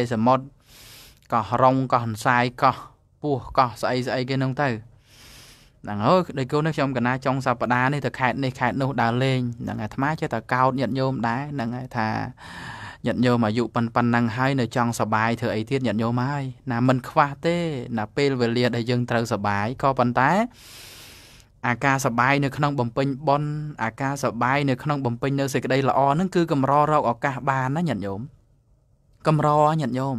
ឯសមុទ្រកោះរងកោះហន្សាយកោះពស់កោះស្អីស្អីគេនឹងទៅហ្នឹងហើយដូចគូនេះខ្ញុំកណាចុងសប្តាហ៍នេះទៅខេត្តនេះខេត្តនោះ ដើរលេងហ្នឹងអាត្មាចេះតែកោតញាតញោមដែរហ្នឹងហើយថាញាតញោមអាយុប៉ុណ្ណឹងហើយនៅចង់សបាយធ្វើអីទៀតញាតញោមហើយណាមិនខ្វះទេ ណាពេលវេលាដែលយើងត្រូវសបាយក៏ប៉ុន្តែ អាការសបាយនៅក្នុងបំពេញប៉ុនអាការសបាយនៅក្នុងបំពេញនៅសេចក្តីល្អហ្នឹងគឺកម្ររកឱកាសបានណាញាតញោមកំរញាតិញោម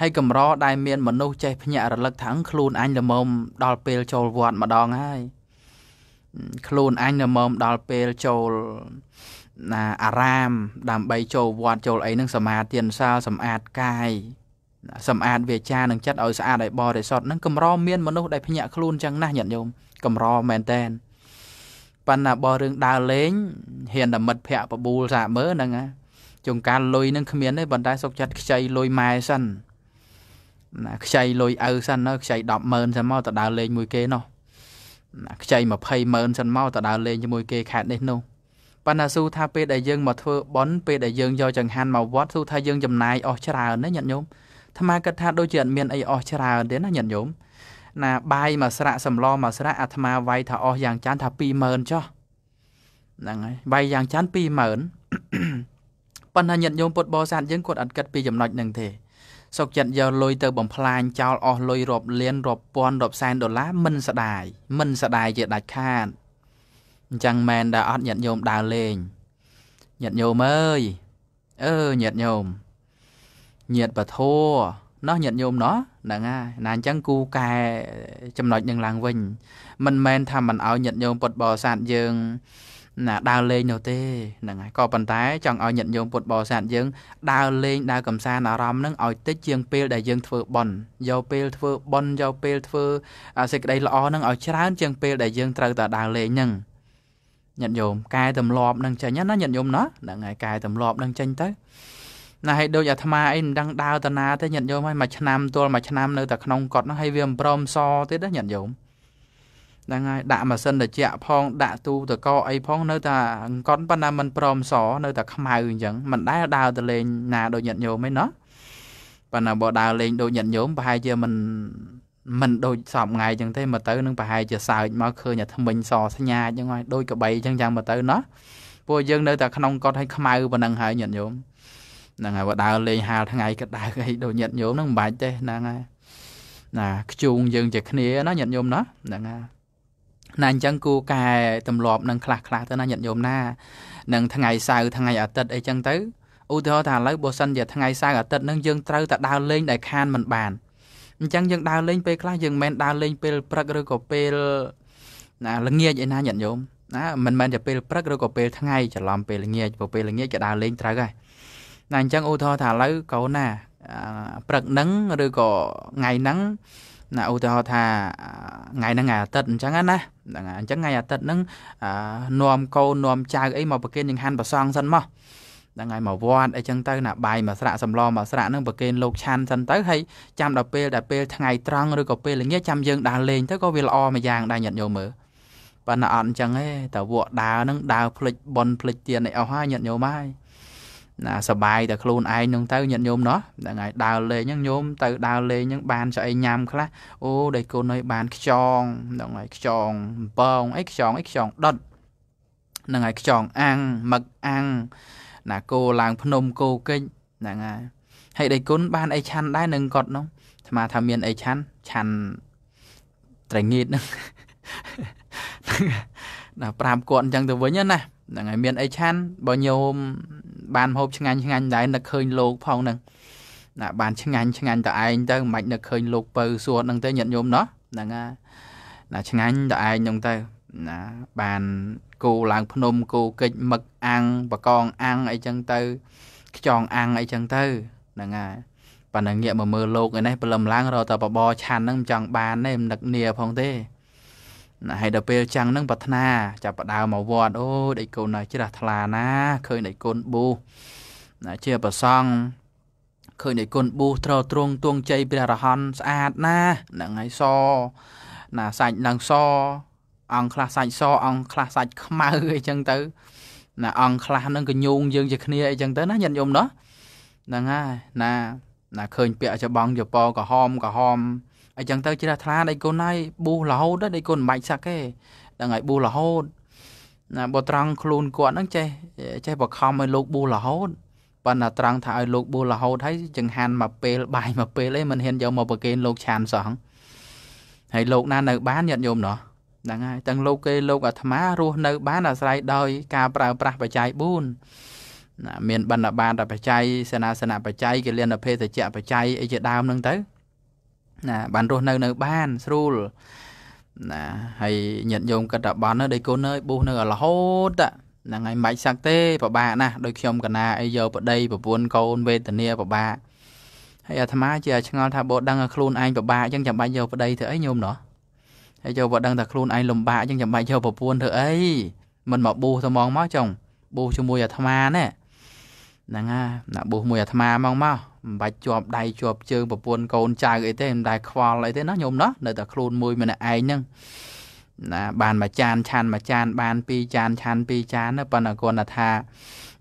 ហើយកំរដែលមានមនុស្សចេះភ្ញាក់រលឹកថាខ្លួនអញល្មមដល់ពេលចូលវត្តម្ដងហើយខ្លួនអញល្មមដល់ពេលចូលណាអារាម ដើម្បីចូលវត្តចូលអីនឹងសមាទានសាលសម្អាតកាយសម្អាតវាចានឹងចិត្តឲ្យស្អាតឲ្យបរិសុទ្ធនឹងកម្រមានមនុស្សដែលភ្ញាក់ខ្លួនចឹងណាស់ញាតិញោមកម្រមែនតែនប៉ុន្តែបើរឿងដើរលេងហ៊ានតែមិត្តភ័ក្ដិបបួលសាមើហ្នឹងណាចុងការលុយនឹងគ្មានទេប៉ុន្តែសុកចិត្តខ្ចីលុយម៉ែសិនណាខ្ចីលុយឪសិនណាខ្ចី100000សិនមកទៅដើរលេងមួយគេនោះណាខ្ចី200000សិនមកទៅដើរលេងជាមួយគេខេតនេះនោះប៉ុន្តែស៊ូថាពេលដែលយើងមកធ្វើប៉ុនពេលដែលយើងយកចង្ហាន់មកវត្តស៊ូថាយើងចំណាយអស់ច្រើនណាញាតិញោមអាត្មាគិតថាដូចជាអត់មានអីអស់ច្រើនទេណាញាតិញោមណាបាយមួយស្រាក់សម្លមួយស្រាក់អាត្មាវាយថាអស់យ៉ាងច្រើនថា20000ចុះហ្នឹងហើយវាយយ៉ាងច្រើន20000ប៉ុន្តែញាតិញោមពុទ្ធបរិស័ទយើងគាត់អត់គិតពីចំណុចហ្នឹងទេសុកចិត្តយកលុយទៅបំផ្លាញចោលអស់លុយរាប់លានរាប់ពាន់រាប់សែនដុល្លារមិនស្ដាយមិនស្ដាយជាដាច់ខាតអញ្ចឹងមែនដល់អត់ញាតិញោមដើរលេងញាតិញោមអើយអឺញាតិញោមញាតិបធោណោះញាតិញោមណោះហ្នឹងហើយណាអញ្ចឹងគូកែចំណុចនឹងឡើងវិញ មិនមែនថាមិនឲ្យញាតិញោមពុតបរិស័ទយើងណាដើរលេងនោះទេហ្នឹងហើយក៏ប៉ុន្តែ ចង់ឲ្យញាតិញោមពុទ្ធបរិស័ទយើងដើរលេងដើរកំសាន្តអារម្មណ៍ហ្នឹងឲ្យតិចជាងពេលដែលយើងធ្វើបន់យកពេលធ្វើបន់យកពេលធ្វើសេចក្តីល្អហ្នឹងឲ្យច្រើនជាងពេលដែលយើងត្រូវតែដើរលេងហ្នឹងញាតិញោមកែទម្លាប់នឹងចេញណាញាតិញោមណាហ្នឹងហើយកែទម្លាប់នឹងចេញទៅណាហើយដូចអាត្មាអីមិនដឹងដើរតាណាទេញាតិញោមហើយមួយឆ្នាំទល់មួយឆ្នាំនៅតែក្នុងកត់នោះហើយវាមិនព្រមសទៀតណាញាតិញោមហ្នឹងហើយដាក់ម៉ាស៊ីនត្រជាក់ផងដាក់ទូទឹកកកអីផងនៅតែអង្គនប៉ុន្តែมันព្រមសនៅតែខ្មៅអញ្ចឹងមិនដែលដើរទៅលេងណាដូចញាតញោមឯណោះប៉ុន្តែបើដើរលេងដូចញាតញោមប្រហែលជាมันมันដូចសពថ្ងៃអញ្ចឹងទេមកទៅនឹងប្រហែលជាសើចមកឃើញតែថ្មិញសស្ញាអញ្ចឹងហើយដូចកបីអញ្ចឹងយ៉ាងមកទៅណោះពួកយើងនៅតែក្នុងកត់ឲ្យខ្មៅប៉ុណ្ណឹងហើយញាតញោមហ្នឹងហើយបើដើរលេងហាលថ្ងៃក៏ដើរអីដូចញាតញោមហ្នឹងមិនបាច់ទេហ្នឹងហើយណាខ្ជូងយើងជាគ្នាណាញាតញោមណាហ្នឹងហើយណាអញ្ចឹងគូកែទម្លាប់នឹងខ្លះខ្លះទៅណាញាតិញោមណានឹងថ្ងៃសៅរ៍ថ្ងៃអាទិត្យអីចឹងទៅឧទាហរណ៍ថាឥឡូវបើសិនជាថ្ងៃសៅរ៍អាទិត្យនឹងយើងត្រូវតែដើរលេងដែលខានមិនបានអញ្ចឹងយើងដើរលេងពេលខ្លះយើងមិនមែនដើរលេងពេលព្រឹកឬក៏ពេលណាល្ងាចឯណាញាតិញោមណាមិនមែនតែពេលព្រឹកឬក៏ពេលថ្ងៃច្រឡំពេលល្ងាចព្រោះពេលល្ងាចគេដើរលេងត្រូវហើយណាអញ្ចឹងឧទាហរណ៍ថាឥឡូវកូនណាព្រឹកហ្នឹងឬក៏ថ្ងៃហ្នឹងណាឧទាហរណ៍ថាថ្ងៃហ្នឹងថ្ងៃអាទិត្យអញ្ចឹងណាហ្នឹងអញ្ចឹងថ្ងៃអាទិត្យហ្នឹងនោមកូននោមចៅអីមកប្រគេនចង្ហាន់ប្រសងសិនមកហ្នឹងហើយមកវត្តអីចឹងទៅណាបាយមកស្រាក់សម្លមកស្រាក់ហ្នឹងប្រគេនលោកឆាន់សិនទៅហើយចាំដល់ពេលដែលពេលថ្ងៃត្រង់ឬក៏ពេលល្ងាចចាំយើងដើរលេងទៅក៏វាល្អមួយយ៉ាងដែរញាតិញោមមើលប៉ុន្តែអត់អញ្ចឹងទេតែវក់ដើរហ្នឹងដើរភ្លេចប៉ុនភ្លេចទៀនអីអស់ហើយញាតិញោមហើយណាសបាយតែខ្លួនឯងនឹងទៅញាតិញោមណោះហ្នឹងហើយដើរលេងហ្នឹងញោមទៅដើរលេងហ្នឹងបានស្អីញ៉ាំខ្លះអូដៃគុណឲ្យបានខ្យងហ្នឹងហើយខ្យងអំបងអីខ្យងអីខ្យងដុតហ្នឹងហើយខ្យងអាំងមឹកអាំងណាគោឡើងភ្នំគោកិច្ចហ្នឹងហើយហើយដៃគុណបានអីឆាន់ដែរនឹងគាត់នោះអាត្មាថាមានអីឆាន់ឆាន់ត្រងៀតហ្នឹងណាប្រាប់គាត់អញ្ចឹងទៅវិញណាហ្នឹងហើយមានអីឆានបើញោមបានហូបឆ្ងាញ់ឆ្ងាញ់ដែរនឹកឃើញលោកផងហ្នឹងណាបានឆ្ងាញ់ឆ្ងាញ់តឯងទៅមិនបាច់នឹកឃើញលោកពៅសួរហ្នឹងទេញាតិញោមណោះហ្នឹងហើយណាឆ្ងាញ់តឯងហ្នឹងទៅណាបានគោឡើងភ្នំគោកិច្ចមឹកអាំងបកងអាំងអីចឹងទៅខ្យងអាំងអីចឹងទៅហ្នឹងហើយប៉ណ្ណងាកមកមើលលោកឯនេះព្រលឹមឡើងរកតែបបឆាន់ហ្នឹងមិនចង់បានទេមិននឹកនីផងទេណាហើយដល់ពេលចាំងនឹងប្រាថ្នាចាប់ផ្ដើមមកវត្តអូយដេចកូនណាជ្រះថ្លាណាឃើញដេចកូនប៊ូណាជាប្រសង់ឃើញដេចកូនប៊ូត្រត្រង់ទួងជ័យព្រះរហន្តស្អាតណាហ្នឹងហើយសណាសាច់ឡើងស អង្គខ្លះសាច់សអង្គខ្លះសាច់ខ្មៅអីចឹងទៅ ណាអង្គខ្លះនឹងកញូងយើងជាគ្នាអីចឹងទៅណាញាតិញោមណោះហ្នឹងហើយណាណាឃើញពាក់ច្បងយពកក្រហមក្រហមអញ្ចឹងទៅជ្រះថ្លាដៃគុណហើយប៊ូរហូតដៃគុណមិនបាច់សឹកទេហ្នឹងហើយប៊ូរហូតណាបើត្រង់ខ្លួនគាត់ហ្នឹងចេះចេះបខំឲ្យលោកប៊ូរហូតប៉ុន្តែត្រង់ថាឲ្យលោកប៊ូរហូតហើយចង្ហាន់មកពេលបាយមកពេលឯងមិនហ៊ានយកមកប្រគេនលោកឆានសោះហើយលោកណានៅបានញាតិញោមណោះហ្នឹងហើយទាំងលោកគេលោកអាត្មារស់នៅបានអាស្រ័យដោយការប្រើប្រាស់បច្ច័យ4ណាមានបណ្ឌបាតបច្ច័យសេនាសនៈបច្ច័យកិលានភេទជ្ជៈបច្ច័យអីជាដើមហ្នឹងទៅណាបានរស់នៅនៅបានស្រួលណាហើយញាតិញោមគិតថាបនដែរកូនអើយប៊ូសនៅរហូតហ្នឹងហើយមិនបាច់សឹកទេពិបាកណាស់ដោយខ្ញុំកណាអីយកប្តីប្រពន្ធកូនវេទនាពិបាកហើយអាត្មាជាឆ្ងល់ថាបើដឹងថាខ្លួនឯងពិបាកអញ្ចឹងចាំបាច់យកប្តីធ្វើអីញោមណោះហើយយកបើដឹងថាខ្លួនឯងលំបាកអញ្ចឹងចាំបាច់យកប្រពន្ធធ្វើអីមិនមកប៊ូសតែមកមកចុងប៊ូសជាមួយអាត្មាណែហ្នឹងហើយណាបុះមួយអាត្មាហ្មងមកមិនបាច់ជាប់ដៃជាប់ជើងប្រពន្ធកូនចៅអីទេមិនដែលខ្វល់អីទេណាញោមណានៅតែខ្លួនមួយម្នាក់ឯងហ្នឹងណាបានមួយចាន ឆានមួយចានបានពីរចាន ឆាន ពីរចានប៉ុន្តែគាត់ថា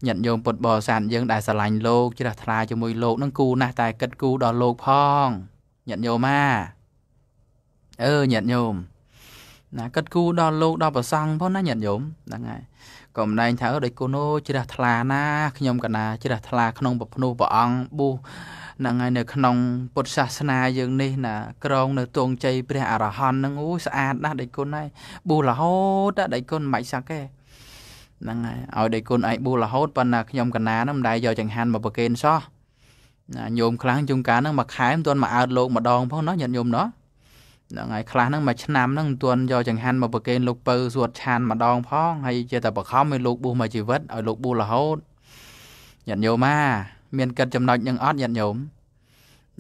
ញាតិញោមពុទ្ធបរិស័ទយើងដែលស្រឡាញ់លោកជ្រះថ្លាជាមួយលោកនឹងគូណាស់តែគិតគូដល់លោកផងញាតិញោមអាអឺញាតិញោមណាគិតគូដល់លោកដល់ប្រសង់ផងណាញាតិញោមហ្នឹងហើយក៏ម្លែងថាដូចគូនអូជ្រះថ្លាណា ខ្ញុំកណាជ្រះថ្លាក្នុងពភ្នោះព្រះអង្គប៊ូហ្នឹងហើយនៅក្នុងពុទ្ធសាសនាយើងនេះណាក្រងនៅទួងជ័យព្រះអរហន្តហ្នឹងអូស្អាតណាស់ដៃគុណហើយប៊ូរហូតដៃគុណមិនបាច់សឹកទេហ្នឹងហើយឲ្យដៃគុណឯងប៊ូរហូតប៉ុន្តែខ្ញុំកណាហ្នឹងមិនដែរយកចង្ហាន់មកប្រគេនសោះណាញោមខ្លាំងជុំកាហ្នឹងមួយខែមិនទាន់មកអើតលោកម្ដងផងណោះញាតិញោមណោះហ្នឹងហើយខ្លះហ្នឹងមួយឆ្នាំហ្នឹងមិនទាន់យកចង្ហាន់មកប្រគេនលោកពៅសួតឆានម្ដងផង ហើយជាតែបខំឲ្យលោកប៊ូសមួយជីវិតឲ្យលោកប៊ូសរហូតញាតិញោមអាមានកិត្តចំណុចនឹងអត់ញាតិញោម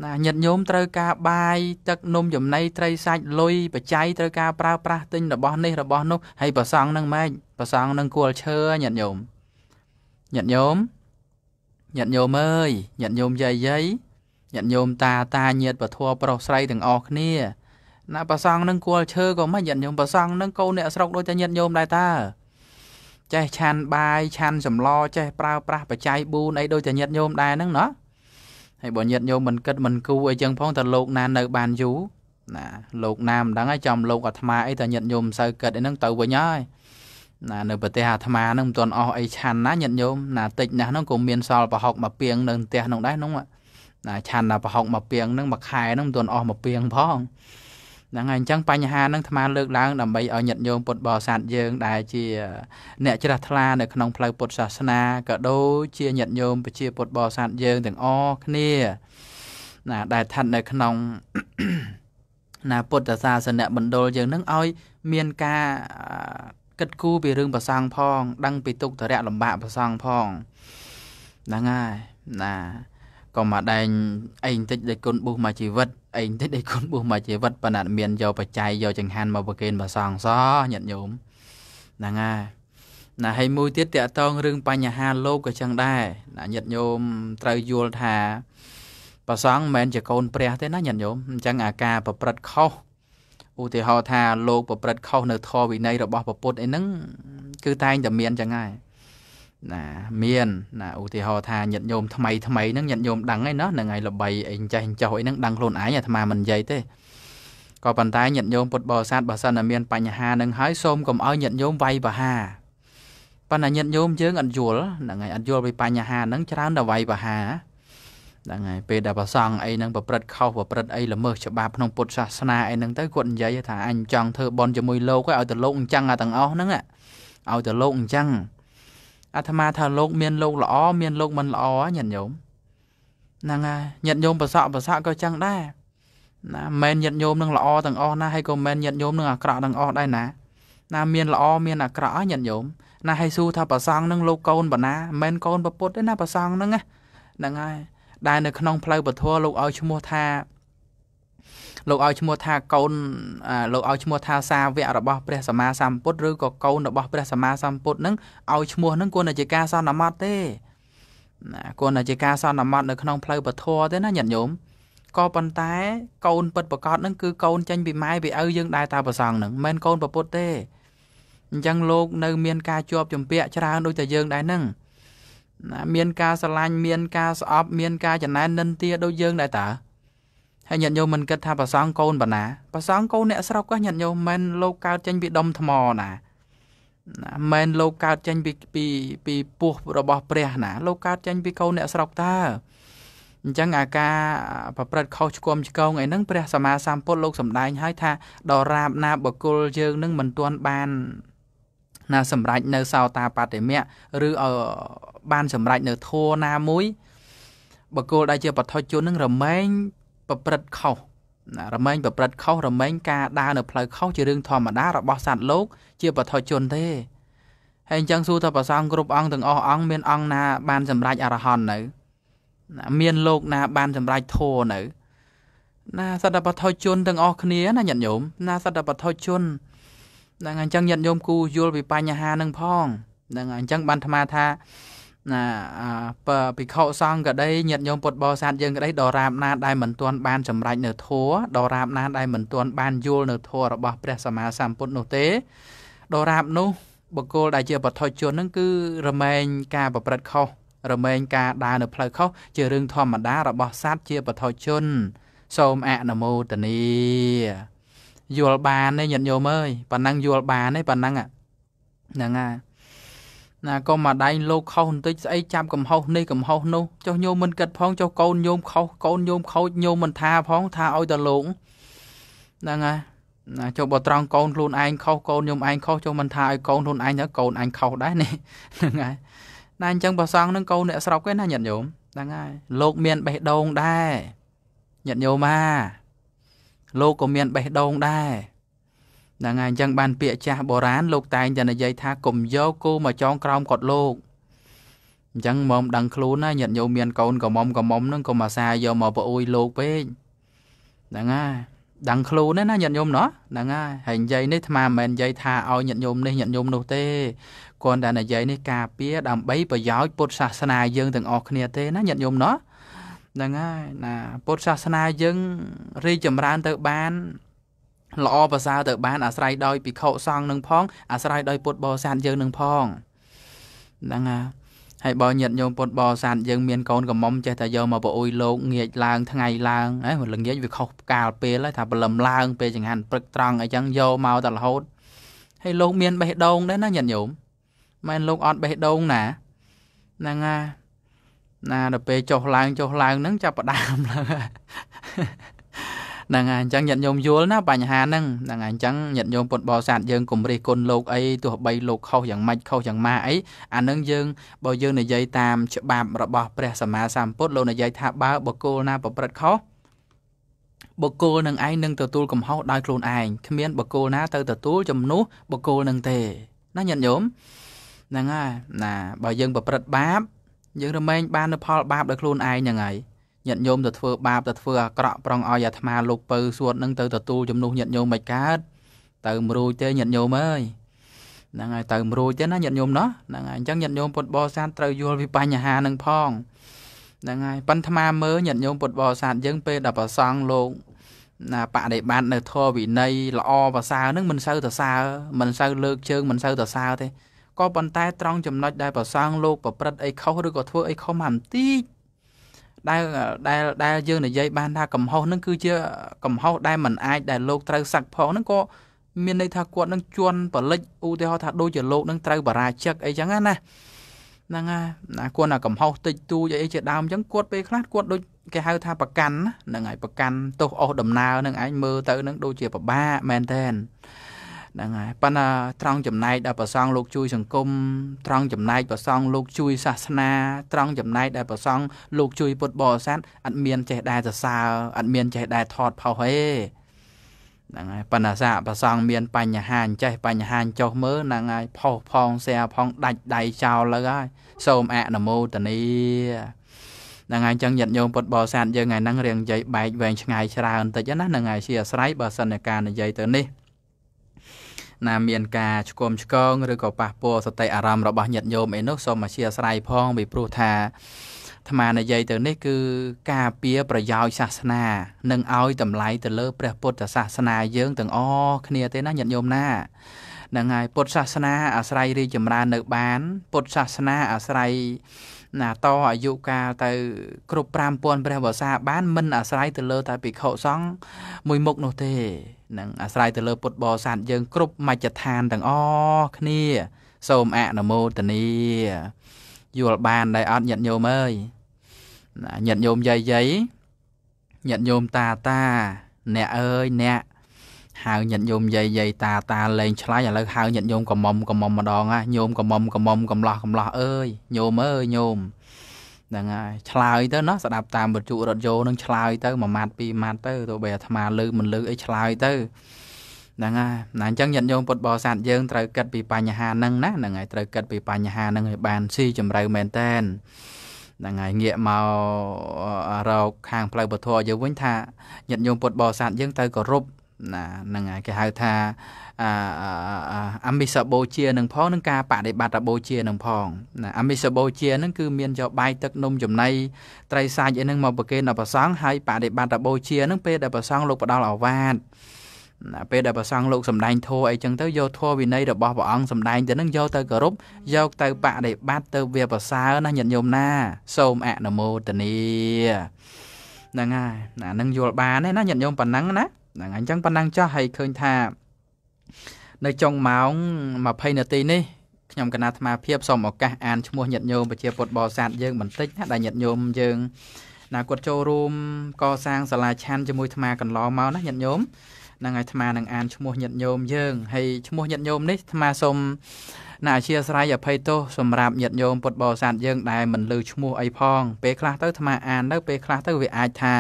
ណាញាតិញោមត្រូវការបាយទឹកនំចំណីត្រីសាច់លុយបច្ច័យត្រូវការប្រើប្រាស់ទិញរបស់នេះរបស់នោះហើយប្រសងនឹងម៉េចប្រសងនឹងគួលឈើញាតិញោមញាតិញោមញាតិញោមអើយញាតិញោមយាយយាយញាតិញោមតាតាញាតិពធัวប្រុសស្រីទាំងអស់គ្នាណាប្រសងនឹងគល់ឈើក៏មិនញាតិញោមប្រសងនឹងកូនអ្នកស្រុកដូចតែញាតិញោមដែរតើចេះឆានបាយឆានសម្លចេះប្រើប្រាស់បច្ច័យ4អីដូចតែញាតិញោមដែរហ្នឹងណាហើយបើញាតិញោមមិនគិតមិនគូអីចឹងផងតើលោកណានៅបានយូរណាលោកណាមិនដឹងហើយចំលោកអាត្មាអីតើញាតិញោមមិនសូវគិតអីហ្នឹងទៅវិញហើយណានៅប្រទេសអាត្មាហ្នឹងមិនទាន់អស់អីឆាន់ណាញាតិញោមណាតិចណាស់ហ្នឹងក៏មានសល់ប្រហុកមកពីងនៅផ្ទះហ្នឹងដែរហ្នឹងណាឆាន់ណាប្រហុកមកពីងហ្នឹងមួយខែហ្នឹងមិនទាន់អស់មកពីងផងហ្នឹងហើយអញ្ចឹងបញ្ហាហ្នឹងអាត្មាលើកឡើងដើម្បីឲ្យញាតិញោមពុទ្ធបរិស័ទយើងដែលជា អ្នកជ្រះថ្លានៅក្នុងផ្លូវពុទ្ធសាសនាក៏ដូចជាញាតិញោមប្រជាពុទ្ធបរិស័ទយើងទាំងអស់គ្នាណាដែលស្ថិតនៅក្នុងណាពុទ្ធសាសនៈបណ្ឌលយើងនឹងឲ្យមានការគិតគូរពីរឿងប្រសងផង ដឹង ពីទុក្ខធរៈលំបាកប្រសងផងហ្នឹងហើយណាក៏មកដែងអីបន្តិចដូចគុណបុស្សមកជីវិតអីបន្តិចដូចគុណបុស្សមកជីវិតប៉ុន្តែមានយកបច្ច័យយកចង្ហាន់មកប្រគេនព្រះសង្ឃសញាតិញោមហ្នឹងហើយណាហើយមួយទៀតតកតងរឿងបញ្ហាលោកក៏ចឹងដែរណាញាតិញោមត្រូវយល់ថាព្រះសង្ឃមិនមែនជាកូនព្រះទេណាញាតិញោមអញ្ចឹងអាការប្រព្រឹត្តខុសឧទាហរណ៍ថាលោកប្រព្រឹត្តខុសនៅធម៌វិន័យរបស់ព្រះពុទ្ធអីហ្នឹងគឺតែងតែមានចឹងហើយណាមានណាឧទាហរណ៍ថាញាតិញោមថ្មីថ្មីហ្នឹងញាតិញោមដឹងឯណោះនឹងឯងល្បីអីចេះចោះអីហ្នឹងដឹងខ្លួនឯងអាត្មាមិននិយាយទេក៏ប៉ុន្តែញាតិញោមពុទ្ធបរិស័ទបើសិនតែមានបញ្ហានឹងហើយសូមកុំឲ្យញាតិញោមវាយប្រហារប៉ុន្តែញាតិញោមយើងអត់យល់ហ្នឹងឯងអត់យល់ពីបញ្ហាហ្នឹងច្រើនតែវាយប្រហារហ្នឹងហើយពេលដែលប្រសង់អីហ្នឹងប្រព្រឹត្តខុសប្រព្រឹត្តអីល្មើសច្បាប់ក្នុងពុទ្ធសាសនាអីហ្នឹងទៅគាត់និយាយថាអញចង់ធ្វើបន់ជាមួយលោកឲ្យទៅលោកអញ្ចឹងអាទាំងអស់ហ្នឹងឲ្យទៅលោកអញ្ចឹងអាត្មា ថាលោកមានលោកល្អមានលោកមិនល្អញាតិញោមហ្នឹងហើយញាតិញោមប្រសក់ប្រសក់ក៏ចឹងដែរណាមិនញាតិញោមនឹងល្អទាំងអស់ណាហើយក៏មិនញាតិញោមនឹងអាក្រក់ទាំងអស់ដែរណាណាមានល្អមានអាក្រក់ញាតិញោមណាហើយស៊ូថាប្រសងនឹងលោកកូនបណ្ណាមិនកូនប្រពុតទេណាប្រសងនឹងហ្នឹងហើយដែលនៅក្នុងផ្លូវពធលោកឲ្យឈ្មោះថាលោកឲ្យឈ្មោះថាកូនលោកឲ្យឈ្មោះថាសាវករបស់ព្រះសម្មាសម្ពុទ្ធឬក៏កូនរបស់ព្រះសម្មាសម្ពុទ្ធនឹងឲ្យឈ្មោះនឹងគួរតែជាការសន្មតទេណាគួរតែជាការសន្មតនៅក្នុងផ្លូវពធទេណាញាតិញោមក៏ប៉ុន្តែកូនពិតប្រកបនឹងគឺកូនចេញពីម៉ែពីឪយើងដែរតាប្រសងនឹងមិនមែនកូនប្រពុតទេអញ្ចឹងលោកនៅ មានការជាប់ជំពាក់ច្រើនដូចតែយើងដែរនឹងមានការស្រឡាញ់មាន ការស្អប់ មានការចំណែននិន្ទាដូចយើងដែរតើហើយញាតិញោមមិនគិតថាប្រសងកូនបណ្ណាប្រសងកូនអ្នក ស្រុកក៏ញាតិញោមមិនលោកកើតចេញពីដុំថ្មណាមិនលោកកើតចេញពីពីពីពោះរបស់ ព្រះណាលោកកើតចេញពីកូនអ្នកស្រុកតើអញ្ចឹងអាការប្រព្រឹត្តខុសឆ្គំឆ្គងអីហ្នឹងព្រះសម្មាសម្ពុទ្ធលោកសម្ដែងឲ្យថា ដរាបណាបុគ្គលយើងនឹងមិនទាន់បានណាសម្រេចនៅសោតាបតិមៈឬបានសម្រេចនៅធัวណាមួយបុគ្គលដែលជាបឋមជននឹងរមែងប្រព្រឹត្តខុសណារមែងប្រព្រឹត្តខុសរមែងការដើរនៅផ្លូវខុសជារឿងធម្មតារបស់សត្វលោកជាបឋមជនទេហើយអញ្ចឹងសួរថាប្រសងគ្រប់អង្គទាំងអស់អង្គមានអង្គណាបានសម្រេចអរហន្តនៅណាមានលោកណាបានសម្រេចធម៌នៅ ណាសត្វបឋមជនទាំងអស់គ្នាណាញាតិញោមណាសត្វបឋមជនហ្នឹងអញ្ចឹងញាតិញោមគូយល់ពីបញ្ហានឹងផងហ្នឹងអញ្ចឹងបានថ្មថាណាបើភិក្ខុសង្ឃក្តីញាតិញោមពុទ្ធបរិស័ទយើងក្តីដរាបណាដែលមិនទាន់បានចម្រាច់នៅធัวដរាបណាដែលមិនទាន់បានយល់នៅធัวរបស់ព្រះសម្មាសម្ពុទ្ធនោះទេ ដរាបនោះបុគ្គលដែលជាបថុជននឹងគឺរមែងការប្រព្រឹត្តខុសរមែងការដើរនៅផ្លូវខុសជារឿងធម្មតារបស់សត្វជាបថុជនសូមអនុមោទនីយល់បានទេញាតិញោមអើយប៉ណ្ណឹងយល់បានទេប៉ណ្ណឹងហ្នឹងហើយណាក៏មកដៃលោកខុសបន្តិចស្អីចាប់កំហុសនេះកំហុសនោះចុះញោមមិនគិតផងចុះកូនញោមខុសកូនញោមខូចញោមមិនថាផងថាឲ្យតែលោកហ្នឹងហើយណាចុះបើត្រង់កូនខ្លួនឯងខុសកូនញោមឯងខុសចុះមិនថាឲ្យកូនខ្លួនឯងទៅកូនអញខុសដែរនេះហ្នឹងហើយណាអញ្ចឹងប្រសងនឹងកូនអ្នកស្រុកគេណាញាតិញោមហ្នឹងហើយលោកមានបេះដូងដែរញាតិញោមអាលោកក៏មានបេះដូងដែរហ្នឹងហើយអញ្ចឹងបានពាក្យចាស់បុរាណលោកតែងតែនិយាយថាកុំយកគូមកចងក្រោមគាត់លោកអញ្ចឹងមុំដឹងខ្លួនណាញាតិញោមមានកូនកមុំកមុំហ្នឹងកុំអាសាយកមកប្អូយលោកពេកហ្នឹងហើយដឹងខ្លួនណាញាតិញោមណោះហ្នឹងហើយហើយនិយាយនេះអាមិនមែននិយាយថាឲ្យញាតិញោមនេះញាតិញោមនោះទេគ្រាន់តែនិយាយនេះការពារដើម្បីប្រយោជន៍ពុទ្ធសាសនាយើងទាំងអស់គ្នាទេណាញាតិញោមណោះហ្នឹងហើយណាពុទ្ធសាសនាយើងរីចម្រើនទៅបានល្អប្រសើរទៅបានអាស្រ័យដោយភិក្ខុសង្ឃនឹងផងអាស្រ័យដោយពុទ្ធបរិស័ទយើងនឹងផងហ្នឹងហើយហើយបើញាតញោមពុទ្ធបរិស័ទយើងមានកូនកំមុំចេះតែយកមកប្រអួយលោកងាកឡើងថ្ងៃឡើងហ៎ល្ងាចវាខុសកាលពេលហើយថាព្រលឹមឡើង ពេលចង្ហាន់ព្រឹកត្រង់អីចឹងយកមកតែរហូតហើយលោកមាន បេះដូងដែរណាញាតញោមមិនលោកអត់បេះដូងណាហ្នឹងហើយណាដល់ពេលចុះឡើងចុះឡើងហ្នឹងចាប់ផ្ដើមឡើងហ្នឹងហើយអញ្ចឹងញាតិញោមយល់ណាបញ្ហាហ្នឹងហ្នឹងហើយអញ្ចឹងញាតិញោមពុទ្ធបរិស័ទយើងគំរិះគុណលោកអីទោះបីលោកខុសយ៉ាងម៉េចខុសយ៉ាងម៉ាអីអានឹងយើងបើយើងនិយាយតាមច្បាប់របស់ព្រះសម្មាសម្ពុទ្ធលោកនិយាយថាបើបុគ្គលណាប្រព្រឹត្តខុសបុគ្គលនឹងឯងនឹងទទួលកំហុសដោយខ្លួនឯងគ្មានបុគ្គលណាទៅទទួលជំនួសបុគ្គលនឹងទេណាញាតិញោមហ្នឹងហើយណាបើយើងប្រព្រឹត្តបាបយើងរមែងបាននូវផលបាបដោយខ្លួនឯងហ្នឹងហើយញាតិញោមទៅធ្វើបាបទៅធ្វើអាក្រក់ប្រងឲ្យអាត្មាលោកពៅសួតនឹងទៅទទួលជំនួសញាតិញោមមិនកើតទៅមរួយទេញាតិញោមអើយហ្នឹងហើយទៅមរួយទេណាញាតិញោមណោះហ្នឹងហើយអញ្ចឹងញាតិញោមពុទ្ធបរិស័ទត្រូវយល់ពីបញ្ហានឹងផងហ្នឹងហើយប៉ិនថ្មាមើលញាតិញោមពុទ្ធបរិស័ទយើងពេលដល់ប្រសង់លោកណាបដិបត្តិនៅធម៌វិន័យល្អប្រសើរនឹងមិនសូវទៅសើមិនសូវលើកជើងមិនសូវទៅសើទេក៏ប៉ុន្តែត្រង់ចំណុចដែលប្រសង់លោក ប្រព្រឹត្តអីខុសឬក៏ធ្វើអីខុសមកបន្តិចដែលដែលដែលយើងនិយាយបានថាកំហុសនឹងគឺជាកំហុសដែលមិនអាច ដែលលោកត្រូវសាក់ផងនឹងក៏មានន័យថាគាត់នឹងជន់បលិចឧទាហរណ៍ថាដូចជាលោកនឹងត្រូវបរាជិកអីចឹងណាហ្នឹងហើយណាគាត់ណាកំហុសតិចតួចអីជាដើមចឹងគាត់ពេលខ្លះគាត់ដូចគេហៅថាប្រកាន់ហ្នឹងហើយប្រកាន់ទោសអស់ដំណើរនឹងឯងមើលទៅនឹងដូចជាពិបាកមែនតើហ្នឹងហើយប៉ុន្តែត្រង់ចំណែកដែលប្រសង លោក ជួយសង្គមត្រង់ចំណែកប្រសងលោកជួយសាសនាត្រង់ចំណែកដែលប្រសងលោកជួយពុទ្ធបរិស័ទអត់មានចេះដែរសរសើរអត់មានចេះដែរថតផុសទេហ្នឹងហើយប៉ុន្តែសាប្រសង មាន បញ្ហាអញ្ចេះបញ្ហាចុះមើលហ្នឹងហើយផុសផងសែផងដាច់ដៃចោលលើហើយសូមអនុមោទនាហ្នឹងហើយអញ្ចឹងញាតិញោមពុទ្ធបរិស័ទយើងថ្ងៃហ្នឹងរៀងនិយាយបែកវែងឆ្ងាយច្រើនតិចណាហ្នឹងហើយជាអាស្រ័យបើសិនជាការនិយាយទៅនេះណាមានការឆ្គមឆ្គងឬក៏ប៉ះពាល់សតិអារម្មណ៍របស់ញាតិញោមអីនោះសូមអធិស្ឋានផងពីព្រោះថាអាត្មានិយាយទៅនេះគឺការពៀប្រយោជន៍សាសនានិងឲ្យតម្លៃទៅលើ ព្រះពុទ្ធសាសនាយើងទាំងអស់គ្នាទេណាញាតិញោមណានឹងហើយពុទ្ធសាសនាអាស្រ័យរីចម្រើននៅបានពុទ្ធសាសនាអាស្រ័យណាតអាយុកាលទៅគ្រប់5000ព្រះវស្សាបានមិនអាស្រ័យទៅលើតែភិក្ខុសង្ឃមួយមុខនោះទេនឹងអាស្រ័យទៅលើពុទ្ធបរិស័ទយើង គ្រប់មជ្ឈដ្ឋានទាំងអស់គ្នា សូមអនុមោទនាយល់បានដែរអត់ញាតិញោមអើយញាតិញោមយាយយាយញាតិញោមតាតាអ្នកអើយអ្នកហៅញាតិញោមយាយយាយតាតាលេងឆ្លាញ់ឥឡូវហៅញាតិញោមកំមុំកំមុំម្ដងណាញោមកំមុំកំមុំកំឡោះកំឡោះអើយញោមអើយញោមហ្នឹងហើយឆ្លើយទៅណោះស្ដាប់តាមវិទ្យុរថយោនឹងឆ្លើយទៅមួយម៉ាត់ពីរម៉ាត់ទៅទោះបីអាត្មាលើមិនលើអីឆ្លើយទៅហ្នឹងហើយណាអញ្ចឹងញាតិញោមពុទ្ធបរិស័ទយើងត្រូវគិតពីបញ្ហាហ្នឹងណាហ្នឹងហើយត្រូវគិតពីបញ្ហាហ្នឹងឲ្យបានស៊ីជម្រៅមែនតែនហ្នឹងហើយងាកមករកខាងផ្លូវពធយើងវិញថាញាតិញោមពុទ្ធបរិស័ទយើងត្រូវគោរពណាហ្នឹងហើយគេហៅថាអាមិសបូជានឹងផងនឹងការបដិបត្តិបូជានឹងផងណាអាមិសបូជានឹងគឺមានយកបាយទឹកនំ ចំណីត្រីសាច់អីហ្នឹងមកប្រគេនដល់ព្រះសង្ឃហើយបដិបត្តិបូជានឹងពេលដែលព្រះសង្ឃលោកផ្ដល់អាវាតណាពេលដែលព្រះសង្ឃលោកសម្ដែងធម៌អីចឹងទៅយកធម៌វិន័យរបស់ព្រះអង្គសម្ដែងទៅនឹងយកទៅគោរពយកទៅបដិបត្តិទៅវាប្រសើរណាញាតិញោមណាសូមអនុមោទនាហ្នឹងហើយណានឹងយល់បានទេណាញាតិញោមប៉ុណ្ណឹងណាហ្នឹងអញ្ចឹងប៉ុណ្ណឹងចោះហើយឃើញថា នៅចុងម៉ោង20នាទីនេះខ្ញុំកណាអាត្មាភាពសូមឱកាសអានឈ្មោះញាតិញោមប្រជាពុទ្ធបរិស័ទយើងបន្តិចណាដែលញាតិញោមយើង ណាគាត់ចូលរួម កសាងសាលាឆានជាមួយអាត្មាកន្លងមកណាញាតិញោមនឹងឲ្យអាត្មានឹងអានឈ្មោះញាតិញោមយើងហើយឈ្មោះញាតិញោមនេះអាត្មាសូមណាអធិស្ស្រ័យអភ័យទោសសម្រាប់ញាតិញោមពុទ្ធបរិស័ទយើងដែលមិនលឺឈ្មោះអីផងពេលខ្លះទៅអាត្មាអានទៅពេលខ្លះទៅវាអាចថា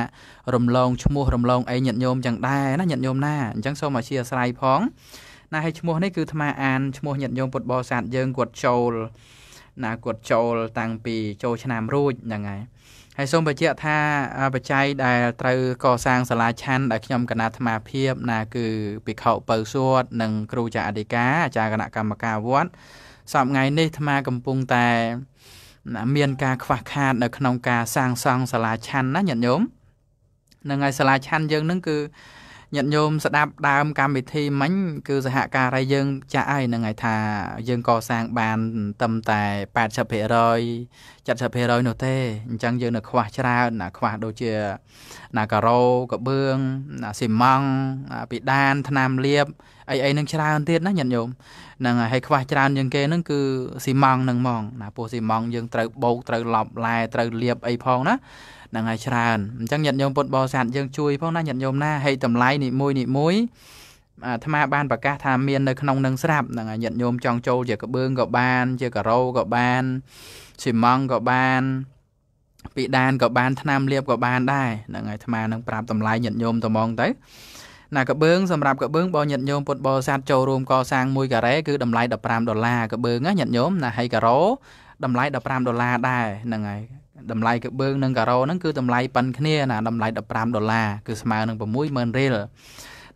រំលងឈ្មោះរំលងអីញាតិញោមចឹងដែរណាញាតិញោមណាអញ្ចឹងសូមអធិស្ស្រ័យផងណាហើយឈ្មោះនេះគឺអាត្មាអានឈ្មោះញាតិញោមពុទ្ធបរិស័ទយើងគាត់ចូលណាគាត់ចូលតាំងពីចូលឆ្នាំរួចហ្នឹងហើយហើយសូមបញ្ជាក់ថាបច្ច័យដែលត្រូវកសាងសាលាឆាន់ដែលខ្ញុំគណៈអាត្មាភាពណា គឺភិក្ខុពៅសួតនិងគ្រូចាអធិការអាចារ្យគណៈកម្មការវត្តសប្តាហ៍នេះអាត្មាកំពុងតែមានការខ្វះខាត នៅ ក្នុងការសាងសង់សាលាឆាន់ណាញាតិញោមនឹងហើយសាលាឆាន់យើងនឹងគឺញាតិញោមស្ដាប់ដើម កម្មវិធីមិញគឺសហការីយើងចាស់ហើយហ្នឹងហើយថាយើងកសាងបានត្រឹមតែ80% 70%នោះទេអញ្ចឹងយើងនៅខ្វះច្រើនណាខ្វះដូចជាណាការ៉ូកបឿងណាស៊ីម៉ង់ពីដានថ្នាំលាបអីអីនឹងច្រើនទៀតណាញាតិញោមហ្នឹងហើយខ្វះច្រើនជាងគេហ្នឹងគឺស៊ីម៉ង់ហ្នឹងហ្មងណាពោះស៊ីម៉ង់យើងត្រូវបោកត្រូវឡប់ឡែត្រូវលាបអីផងណានឹងឲ្យច្រើនអញ្ចឹងញាតិញោមពុទ្ធបរិស័ទយើងជួយផងណាញាតិញោមណាហេតុតម្លៃនីមួយនីមួយអាត្មាបានប្រកាសថាមាននៅក្នុងនឹងស្រាប់នឹងញាតិញោមចង់ចូលជាក្បឿងក៏បាន ជាការ៉ូក៏បានស៊ីម៉ង់ក៏បានពីដានក៏បានឆ្នាំលៀបក៏បានដែរហ្នឹងហើយអាត្មានឹងប្រាប់តម្លៃញាតិញោមត្មងទៅណាកបឿងសម្រាប់កបឿងបងញាតិញោមពុទ្ធបរិស័ទចូលរួមកសាង1ការ៉េគឺតម្លៃ15ដុល្លារកបឿងណាញាតិញោមណាហើយការ៉ូតម្លៃ15ដុល្លារដែរហ្នឹងហើយតម្លៃកបឿងនិងការ៉ូហ្នឹងគឺតម្លៃប៉ិនគ្នាណាតម្លៃ15ដុល្លារគឺស្មើនឹង60000រៀល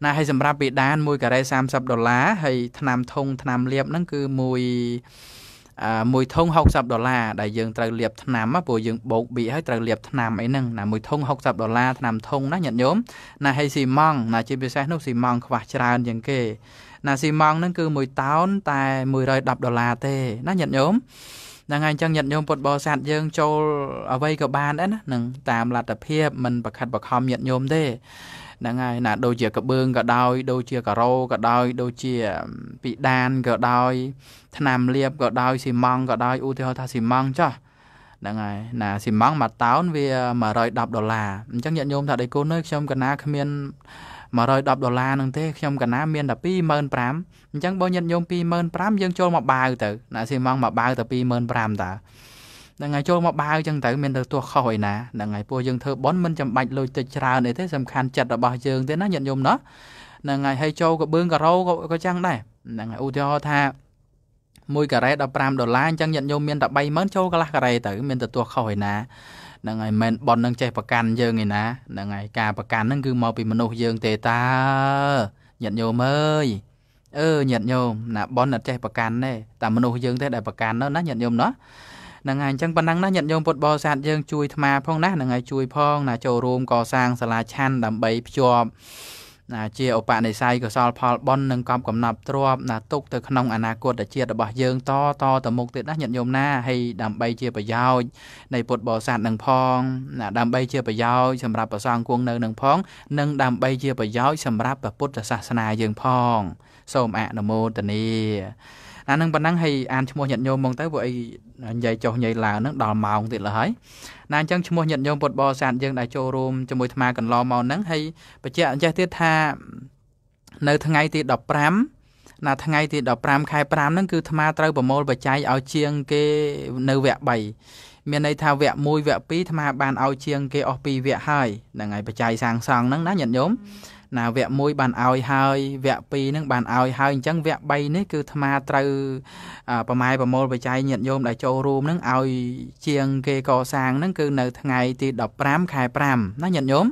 ណាហើយសម្រាប់ពីដាន1ការ៉េ30ដុល្លារហើយថ្នាំធុងថ្នាំលាបហ្នឹងគឺមួយមួយធុង60ដុល្លារដែលយើងត្រូវលាបថ្នាំព្រោះយើងបោកប៊ីហើយត្រូវលាបថ្នាំអីហ្នឹងណាមួយធុង60ដុល្លារថ្នាំធុងណាញាតិញោមណាហើយស៊ីម៉ង់ណាជាពិសេសនោះស៊ីម៉ង់ខ្វះច្រើនជាងគេណាស៊ីម៉ង់ហ្នឹងគឺមួយតោនតែ110ដុល្លារទេណាញាតិញោមហ្នឹងហើយអញ្ចឹងញាតិញោមពុទ្ធបរិស័ទយើងចូលអ្វីក៏បានដែរណានឹងតាមលទ្ធភាពមិន បខិតបខំញាតិញោមទេហ្នឹងហើយណា ដូចជាកបឿងក៏ដោយដូចជាការ៉ូក៏ដោយដូចជាពីដានក៏ដោយថ្នាំលាបក៏ដោយស៊ីម៉ង់ក៏ដោយឧទាហរណ៍ថាស៊ីម៉ង់ចោះហ្នឹងហើយណាស៊ីម៉ង់មួយតោនវា110ដុល្លារអញ្ចឹងញាតិញោមថាដៃគូនអើយខ្ញុំកណាគ្មាន110ដុល្លារនឹងទេខ្ញុំកណាមានតែ25000អញ្ចឹងបើញាតិញោម25000យើងចូលមកបាវទៅណាស៊ីម៉ងមកបាវទៅ25000តើហ្នឹងហើយចូលមកបាវអញ្ចឹងទៅ មានទៅទោះខុសឯណាហ្នឹងហើយពួកយើងធ្វើប៉ុនមិនចាំបាច់លុយតិចច្រើនអីទេសំខាន់ចិត្តរបស់យើងទេណាញាតិញោមណោះហ្នឹងហើយហើយចូលកបឿងការ៉ូក៏ចឹងដែរហ្នឹងហើយឧទាហរណ៍ថា1ការ៉េ15ដុល្លារអញ្ចឹងញាតិញោមមានតែ30000ចូលកន្លះការ៉េទៅមានទទួលខុសឯណាហ្នឹងហើយមិនប៉ុននឹងចេះប្រកាន់យើងឯណាហ្នឹងហើយការប្រកាន់ហ្នឹងគឺមកពីមនុស្សយើងទេតើញាតិញោមអើយអឺញាតញោមណាប៉ុនអត់ចេះប្រកាន់ទេតែមនុស្សយើងទេដែលប្រកាន់នោះណាញាតញោមណោះហ្នឹងហើយអញ្ចឹងប៉ុណ្ណឹងណាញាតិញោមពុទ្ធបរិស័ទយើងជួយថ្មផង ណាហ្នឹងហើយជួយផងណាចូលរួមកសាងសាលាឆាន់ដើម្បីភ្ជាប់ណាជាឧបនិស្ស័យកុសលផលបុណ្យនិងកប់កំណប់ទ្រពណាទុកទៅក្នុងអនាគតជាតិរបស់យើងតតទៅមុខទៀតណាញាតិញោមណាហើយដើម្បីជាប្រយោជន៍នៃពុទ្ធបរិស័ទនឹងផងណាដើម្បីជាប្រយោជន៍សម្រាប់ប្រសងគង់នៅនឹងផងនិងដើម្បីជាប្រយោជន៍សម្រាប់ព្រះពុទ្ធសាសនាយើងផងសូមអនុមោទនាអានឹងប៉ុណ្ណឹងហើយអានឈ្មោះញាតិញោមមកទៅពួកអីនិយាយចុះញ័យឡើងនឹងដល់ម៉ោងទៀតលើហើយណាអញ្ចឹងឈ្មោះញាតិញោមពុទ្ធបរិស័ទយើងដែលចូលរួមជាមួយអាត្មាកន្លងមកហ្នឹងហើយបញ្ជាក់អញ្ចេះទៀតថានៅថ្ងៃទី15ណាថ្ងៃទី15ខែ5ហ្នឹងគឺអាត្មាត្រូវប្រមូលបច្ច័យឲ្យជាងគេនៅវគ្គ3មានន័យថាវគ្គ1វគ្គ2អាត្មាបានឲ្យជាង គេអស់2វគ្គហើយហ្នឹងហើយបច្ច័យសាងសង់ហ្នឹងណាញាតិញោមណាវគ្គ1បានឲ្យហើយវគ្គ2នឹងបានឲ្យហើយអញ្ចឹងវគ្គ3នេះគឺអាត្មាត្រូវប្រម៉ែប្រមូលបច្ច័យញាតិញោមដែលចូលរួមនឹងឲ្យ ជាងគេកសាងនឹងគឺនៅថ្ងៃ ទី15ខែ5ណាញាតិញោម